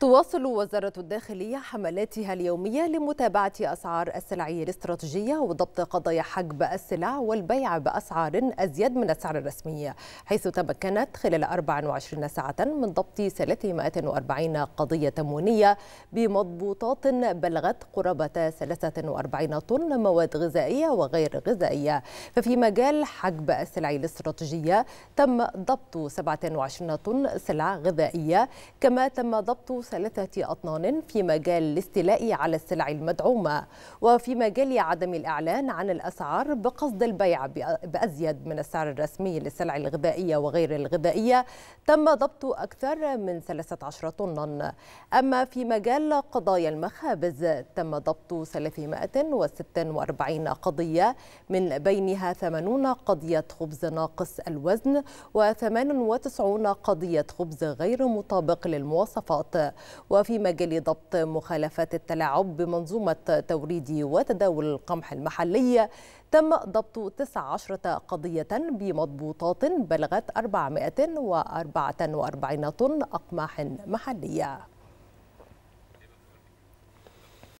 تواصل وزارة الداخلية حملاتها اليومية لمتابعة أسعار السلع الاستراتيجية وضبط قضايا حجب السلع والبيع بأسعار أزيد من السعر الرسمي حيث تمكنت خلال 24 ساعة من ضبط 340 قضية تموينية بمضبوطات بلغت قرابة 43 طن مواد غذائية وغير غذائية ففي مجال حجب السلع الاستراتيجية تم ضبط 27 طن سلع غذائية كما تم ضبط ثلاثة أطنان في مجال الاستيلاء على السلع المدعومة وفي مجال عدم الإعلان عن الأسعار بقصد البيع بأزيد من السعر الرسمي للسلع الغذائية وغير الغذائية تم ضبط أكثر من 13 طنا أما في مجال قضايا المخابز تم ضبط 346 قضية من بينها 80 قضية خبز ناقص الوزن و98 قضية خبز غير مطابق للمواصفات وفي مجال ضبط مخالفات التلاعب بمنظومة توريد وتداول القمح المحلية تم ضبط 19 قضية بمضبوطات بلغت 444 طن أقماح محلية